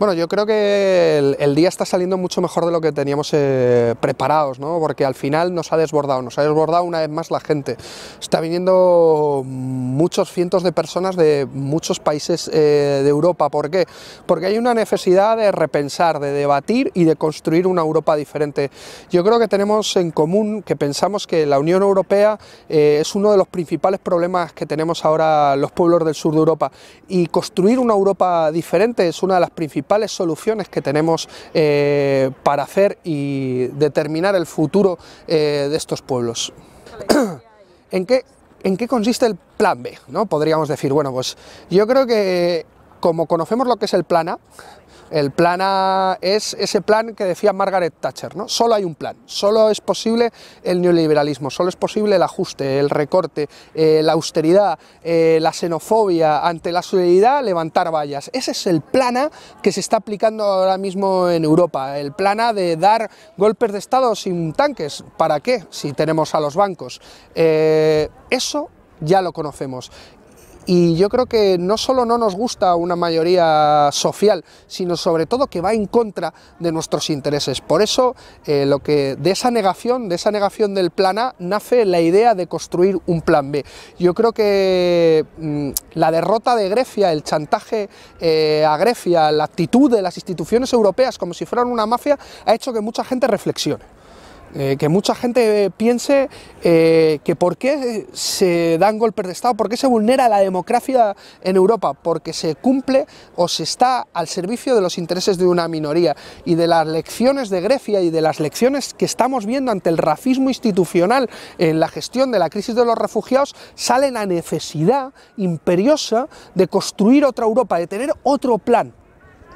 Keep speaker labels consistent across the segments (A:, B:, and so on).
A: Bueno, yo creo que el, día está saliendo mucho mejor de lo que teníamos eh, preparados, porque al final nos ha desbordado, nos ha desbordado una vez más la gente. Está viniendo muchos cientos de personas de muchos países eh, de Europa. ¿Por qué? Porque hay una necesidad de repensar, de debatir y de construir una Europa diferente. Yo creo que tenemos en común que pensamos que la Unión Europea eh, es uno de los principales problemas que tenemos ahora los pueblos del sur de Europa y construir una Europa diferente es una de las principales soluciones que tenemos eh, para hacer y determinar el futuro eh, de estos pueblos. ¿En qué, ¿En qué consiste el plan B? ¿no? Podríamos decir, bueno, pues yo creo que como conocemos lo que es el plana, el plana es ese plan que decía Margaret Thatcher, ¿no? Solo hay un plan, solo es posible el neoliberalismo, solo es posible el ajuste, el recorte, eh, la austeridad, eh, la xenofobia, ante la solidaridad levantar vallas. Ese es el plana que se está aplicando ahora mismo en Europa, el plana de dar golpes de Estado sin tanques. ¿Para qué? Si tenemos a los bancos. Eh, eso ya lo conocemos. Y yo creo que no solo no nos gusta una mayoría social, sino sobre todo que va en contra de nuestros intereses. Por eso, eh, lo que de esa negación, de esa negación del plan A, nace la idea de construir un plan B. Yo creo que mm, la derrota de Grecia, el chantaje eh, a Grecia, la actitud de las instituciones europeas como si fueran una mafia, ha hecho que mucha gente reflexione. Eh, que mucha gente eh, piense eh, que por qué se dan golpes de Estado, por qué se vulnera la democracia en Europa, porque se cumple o se está al servicio de los intereses de una minoría y de las lecciones de Grecia y de las lecciones que estamos viendo ante el racismo institucional en la gestión de la crisis de los refugiados, sale la necesidad imperiosa de construir otra Europa, de tener otro plan,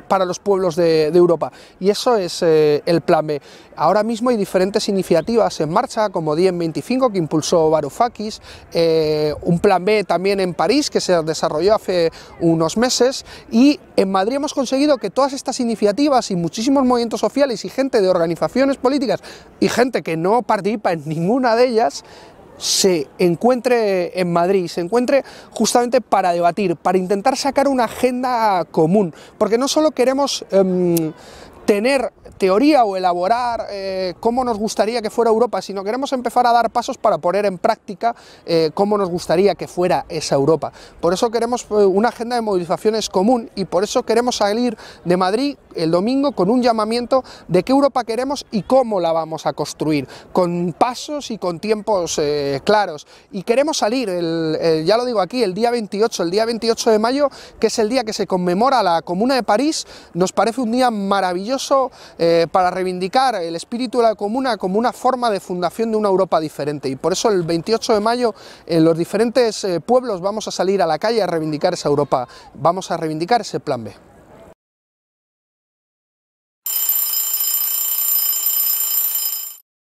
A: para los pueblos de, Europa. Y eso es eh, el plan B. Ahora mismo hay diferentes iniciativas en marcha, como 1025 que impulsó Varoufakis, eh, un plan B también en París que se desarrolló hace unos meses y en Madrid hemos conseguido que todas estas iniciativas y muchísimos movimientos sociales y gente de organizaciones políticas y gente que no participa en ninguna de ellas se encuentre en Madrid, se encuentre justamente para debatir, para intentar sacar una agenda común, porque no solo queremos em, tener teoría o elaborar eh, cómo nos gustaría que fuera Europa, sino queremos empezar a dar pasos para poner en práctica eh, cómo nos gustaría que fuera esa Europa. Por eso queremos eh, una agenda de movilizaciones común y por eso queremos salir de Madrid el domingo con un llamamiento de qué Europa queremos y cómo la vamos a construir, con pasos y con tiempos claros. Y queremos salir, ya lo digo aquí, el día 28, el día 28 de mayo, que es el día que se conmemora la Comuna de París, nos parece un día maravilloso eh, para reivindicar el espíritu de la comuna como una forma de fundación de una Europa diferente y por eso el 28 de mayo en los diferentes eh, pueblos vamos a salir a la calle a reivindicar esa Europa, vamos a reivindicar ese plan B.